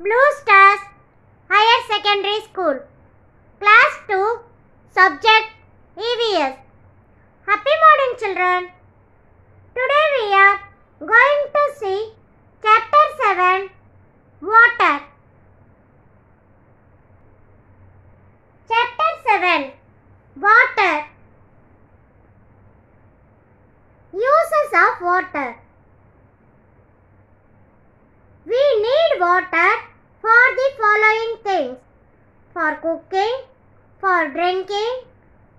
Blue Stars Higher Secondary School Class 2 Subject EVS Happy morning children. Today we are going to see Chapter 7 Water. Chapter 7 Water Uses of Water for cooking, for drinking,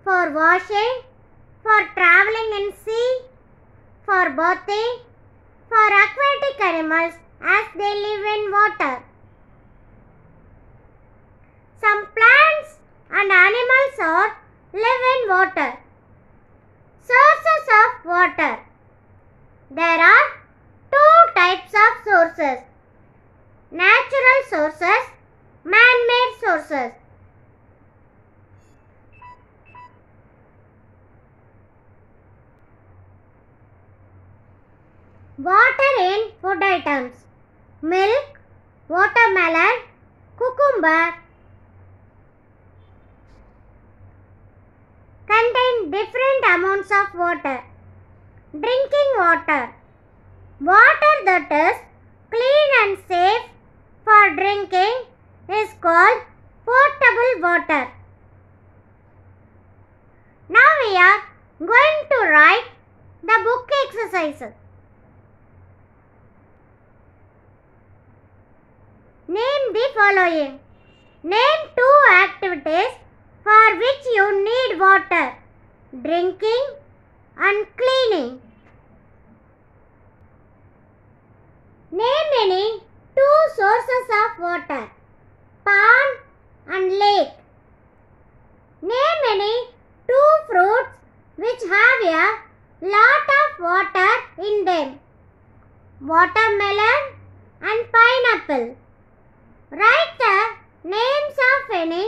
for washing, for traveling in sea, for boating, for aquatic animals as they live in water. Some plants and animals are live in water. Sources of water. Water in food items milk, watermelon, cucumber contain different amounts of water. Drinking water Water that is clean and safe for drinking is called potable water. Now we are going to write the book exercises. Name the following. Name two activities for which you need water. Drinking and cleaning. Name any two sources of water. Pond and lake. Name any two fruits which have a lot of water in them. Watermelon and pineapple. Write the names of any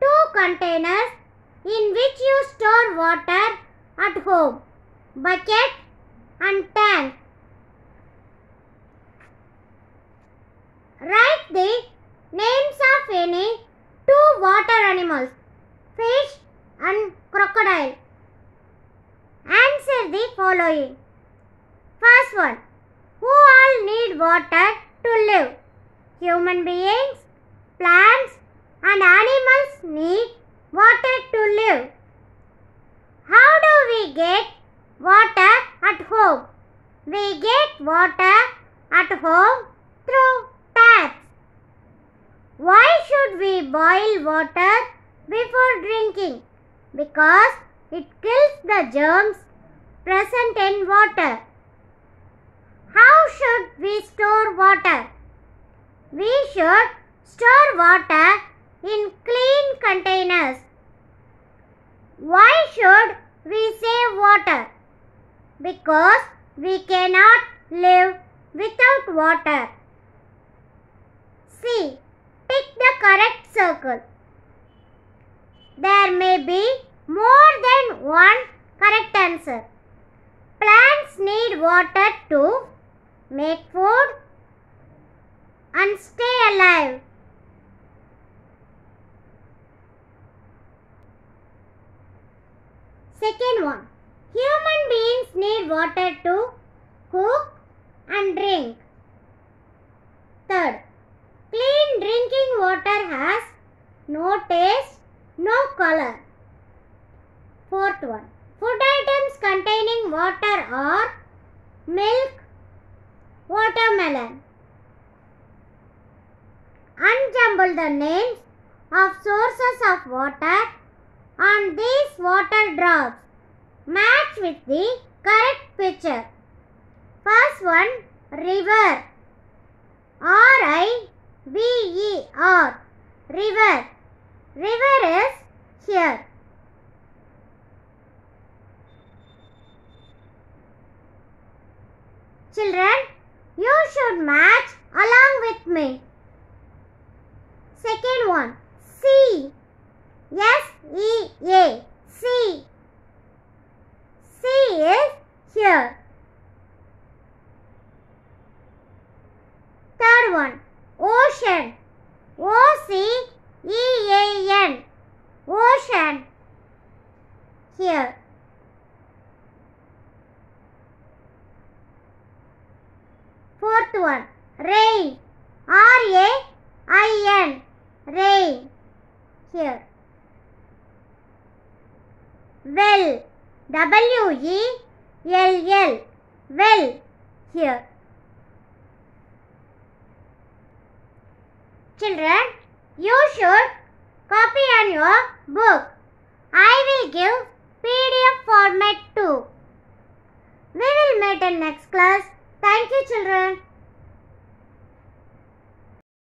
two containers in which you store water at home. Bucket and tank. Write the names of any two water animals. Fish and crocodile. Answer the following. First one. Who all need water to live? human beings, plants and animals need water to live. How do we get water at home? We get water at home through taps. Why should we boil water before drinking? Because it kills the germs present in water. How should we store water? store water in clean containers. Why should we save water? Because we cannot live without water. See, Pick the correct circle. There may be more than one correct answer. Plants need water to make food and stay alive. Second one, human beings need water to cook and drink. Third, clean drinking water has no taste, no color. Fourth one, food items containing water are milk, watermelon unjumble the names of sources of water on these water drops. Match with the correct picture. First one, river. R-I-V-E-R. River. River is here. Children, you should match along with me. here. Third one, ocean. O C E A N. Ocean. Here. Fourth one, rain. R A I N. Rain. Here. Well. W E Yell, yell, well here. Children, you should copy on your book. I will give PDF format too. We will meet in next class. Thank you children.